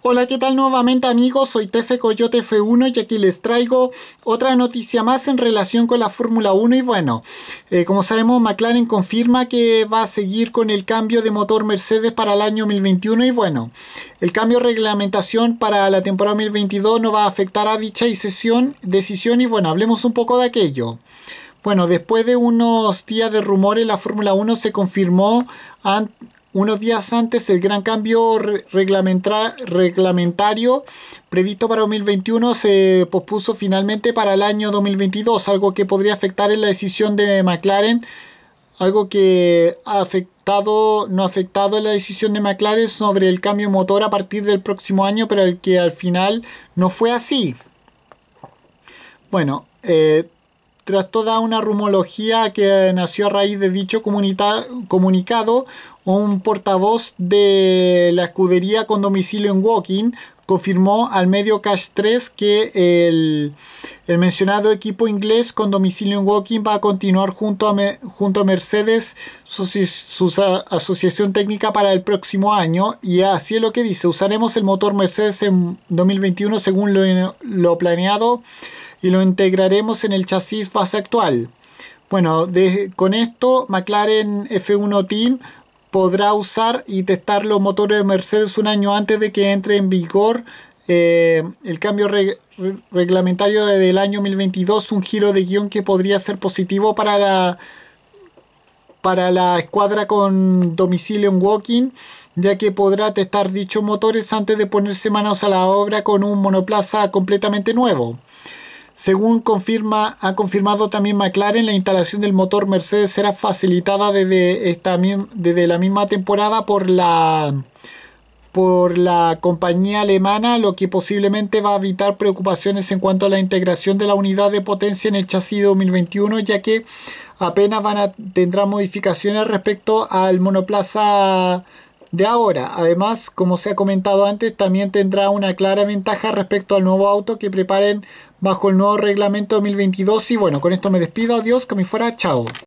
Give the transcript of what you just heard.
Hola, ¿qué tal nuevamente amigos? Soy Tefe Coyote F1 y aquí les traigo otra noticia más en relación con la Fórmula 1 y bueno, eh, como sabemos McLaren confirma que va a seguir con el cambio de motor Mercedes para el año 2021 y bueno, el cambio de reglamentación para la temporada 2022 no va a afectar a dicha decisión y bueno, hablemos un poco de aquello. Bueno, después de unos días de rumores, la Fórmula 1 se confirmó unos días antes, el gran cambio reglamentario previsto para 2021 se pospuso finalmente para el año 2022, algo que podría afectar en la decisión de McLaren, algo que ha afectado, no ha afectado en la decisión de McLaren sobre el cambio motor a partir del próximo año, pero el que al final no fue así. Bueno, eh, tras toda una rumología que nació a raíz de dicho comunicado, un portavoz de la escudería con domicilio en walking... confirmó al medio Cash 3 que el, mencionado equipo inglés con domicilio en walking... va a continuar junto a, junto a Mercedes su, asociación técnica para el próximo año y así es lo que dice, usaremos el motor Mercedes en 2021 según lo planeado y lo integraremos en el chasis base actual. Bueno, con esto McLaren F1 Team podrá usar y testar los motores de Mercedes un año antes de que entre en vigor eh, el cambio reglamentario del año 2022, un giro de guión que podría ser positivo para la, para la escuadra con domicilio en Walking, ya que podrá testar dichos motores antes de ponerse manos a la obra con un monoplaza completamente nuevo. Según confirma, ha confirmado también McLaren, la instalación del motor Mercedes será facilitada desde, esta, desde la misma temporada por la, por la compañía alemana, lo que posiblemente va a evitar preocupaciones en cuanto a la integración de la unidad de potencia en el chasis 2021, ya que apenas van a, tendrá modificaciones respecto al monoplaza de ahora. Además, como se ha comentado antes, también tendrá una clara ventaja respecto al nuevo auto que preparen bajo el nuevo reglamento 2022. Y bueno, con esto me despido. Adiós, que me fuera. Chao.